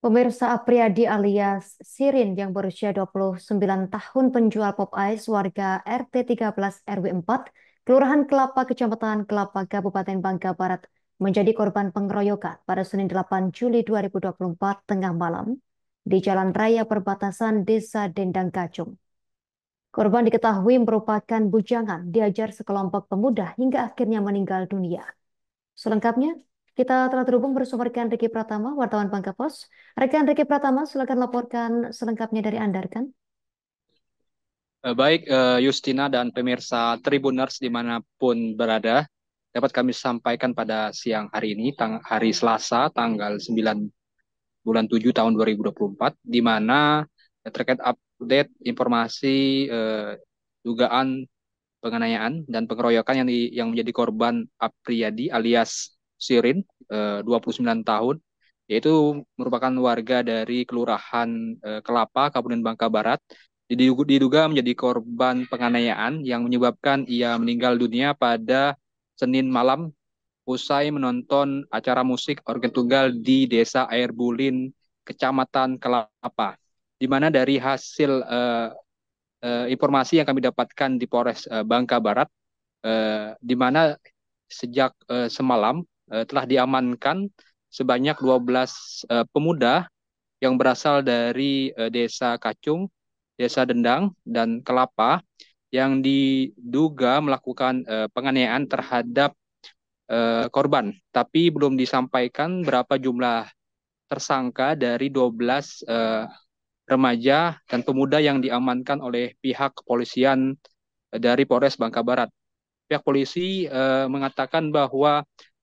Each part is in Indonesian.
Pemirsa Apriadi alias Sirin yang berusia 29 tahun penjual pop ice warga RT 13 RW 4, Kelurahan Kelapa, Kecamatan Kelapa, Kabupaten Bangka Barat menjadi korban pengeroyokan pada Senin 8 Juli 2024 tengah malam di Jalan Raya Perbatasan Desa Dendang Kacung. Korban diketahui merupakan bujangan diajar sekelompok pemuda hingga akhirnya meninggal dunia. Selengkapnya, kita telah terhubung bersama rekan Riki Pratama, wartawan Bangka Pos. Rekan Riki Pratama, silakan laporkan selengkapnya dari Anda, rekan. Eh, baik, Justina eh, dan pemirsa Tribuners dimanapun berada, dapat kami sampaikan pada siang hari ini, hari Selasa, tanggal 9 bulan 7 tahun 2024, di mana terkait update informasi eh, dugaan penganiayaan dan pengeroyokan yang, yang menjadi korban Apriyadi alias Sirin, uh, 29 tahun, yaitu merupakan warga dari Kelurahan uh, Kelapa, Kabupaten Bangka Barat. Diduga, menjadi korban penganiayaan yang menyebabkan ia meninggal dunia pada Senin malam usai menonton acara musik organ tunggal di Desa Air Bulin, Kecamatan Kelapa. Di mana dari hasil uh, uh, informasi yang kami dapatkan di Polres uh, Bangka Barat, uh, di mana sejak uh, semalam uh, telah diamankan sebanyak 12 uh, eh, pemuda yang berasal dari uh, desa Kacung, desa Dendang dan Kelapa yang diduga melakukan uh, penganiayaan terhadap uh, korban, tapi belum disampaikan berapa jumlah tersangka dari 12 uh, remaja dan pemuda yang diamankan oleh pihak kepolisian dari Polres Bangka Barat. Pihak polisi uh, mengatakan bahwa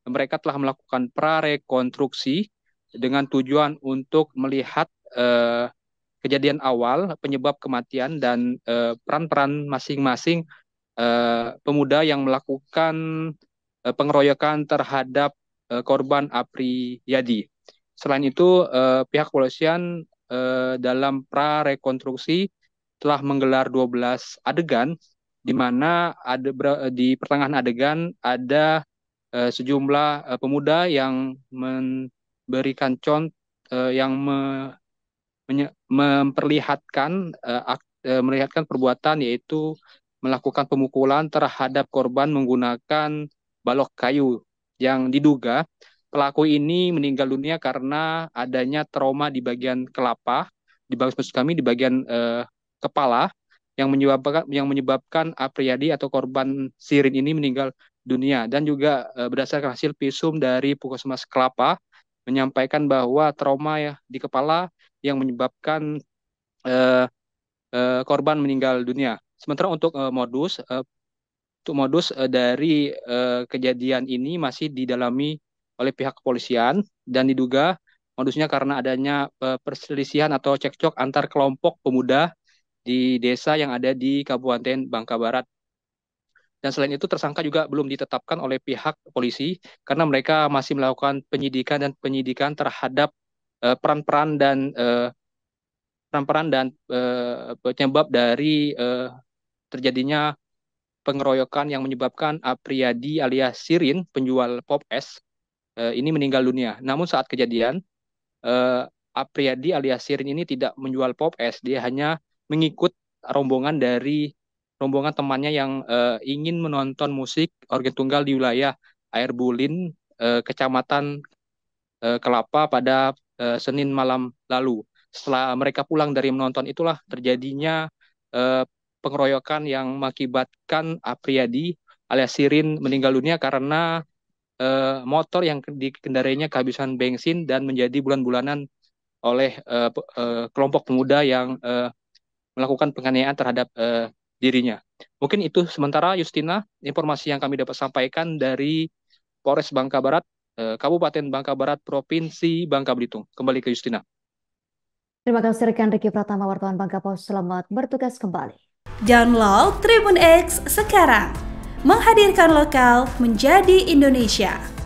mereka telah melakukan prarekonstruksi dengan tujuan untuk melihat uh, kejadian awal, penyebab kematian dan uh, peran-peran masing-masing uh, pemuda yang melakukan uh, pengeroyokan terhadap uh, korban Apri Yadi. Selain itu, uh, pihak kepolisian uh, dalam prarekonstruksi telah menggelar 12 adegan di mana ada di pertengahan adegan ada Eh, sejumlah eh, pemuda yang memberikan contoh eh, uh, yang me, memperlihatkan uh, uh, melihatkan perbuatan yaitu melakukan pemukulan terhadap korban menggunakan balok kayu yang diduga pelaku ini meninggal dunia karena adanya trauma di bagian kelapa di bagus maksud kami di bagian uh, kepala yang menyebabkan yang menyebabkan Apriyadi atau korban Sirin ini meninggal dunia dan juga uh, berdasarkan hasil visum dari Puskesmas Kelapa menyampaikan bahwa trauma ya di kepala yang menyebabkan uh, uh, korban meninggal dunia. Sementara untuk uh, modus uh, untuk modus uh, dari uh, kejadian ini masih didalami oleh pihak kepolisian dan diduga modusnya karena adanya uh, perselisihan atau cekcok antar kelompok pemuda di desa yang ada di Kabupaten Bangka Barat dan selain itu tersangka juga belum ditetapkan oleh pihak polisi karena mereka masih melakukan penyidikan dan penyidikan terhadap eh, peran-peran uh, dan eh, peran-peran uh, dan uh, penyebab dari uh, terjadinya pengeroyokan yang menyebabkan Apriyadi alias Sirin penjual pop es uh, ini meninggal dunia. Namun saat kejadian uh, Apriyadi alias Sirin ini tidak menjual pop es, dia hanya mengikut rombongan dari rombongan temannya yang uh, ingin menonton musik organ tunggal di wilayah Air Bulin, uh, Kecamatan uh, Kelapa pada uh, Senin malam lalu. Setelah mereka pulang dari menonton itulah terjadinya uh, pengeroyokan yang mengakibatkan Apriyadi alias Sirin meninggal dunia karena uh, motor yang dikendarainya kehabisan bensin dan menjadi bulan-bulanan oleh uh, uh, kelompok pemuda yang uh, melakukan penganiayaan terhadap uh, dirinya. Mungkin itu sementara Justina informasi yang kami dapat sampaikan dari Polres Bangka Barat, eh, Kabupaten Bangka Barat, Provinsi Bangka Belitung. Kembali ke Justina. Terima kasih rekan Riki Pratama wartawan Bangka Pos. Selamat bertugas kembali. Download Tribun X sekarang. Menghadirkan lokal menjadi Indonesia.